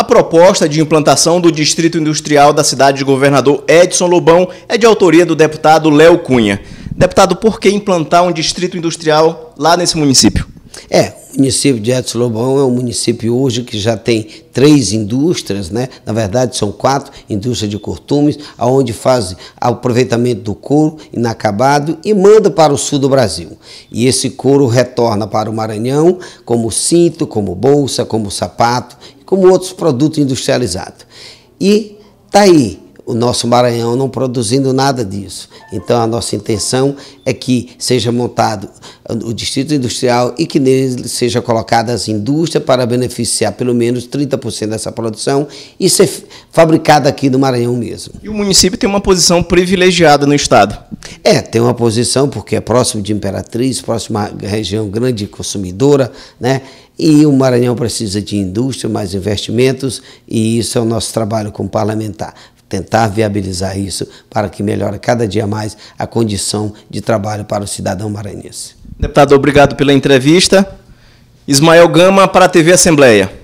A proposta de implantação do Distrito Industrial da cidade de Governador Edson Lobão é de autoria do deputado Léo Cunha. Deputado, por que implantar um distrito industrial lá nesse município? É, o município de Edson Lobão é um município hoje que já tem três indústrias, né? na verdade são quatro, indústria de cortumes, aonde faz aproveitamento do couro inacabado e manda para o sul do Brasil. E esse couro retorna para o Maranhão como cinto, como bolsa, como sapato como outros produtos industrializados. E está aí o nosso Maranhão não produzindo nada disso. Então a nossa intenção é que seja montado o distrito industrial e que nele seja colocada as indústrias para beneficiar pelo menos 30% dessa produção e ser fabricada aqui no Maranhão mesmo. E o município tem uma posição privilegiada no estado? É, tem uma posição porque é próximo de Imperatriz, próxima região grande consumidora, né? E o Maranhão precisa de indústria, mais investimentos, e isso é o nosso trabalho como parlamentar tentar viabilizar isso para que melhore cada dia mais a condição de trabalho para o cidadão maranhense. Deputado, obrigado pela entrevista. Ismael Gama para a TV Assembleia.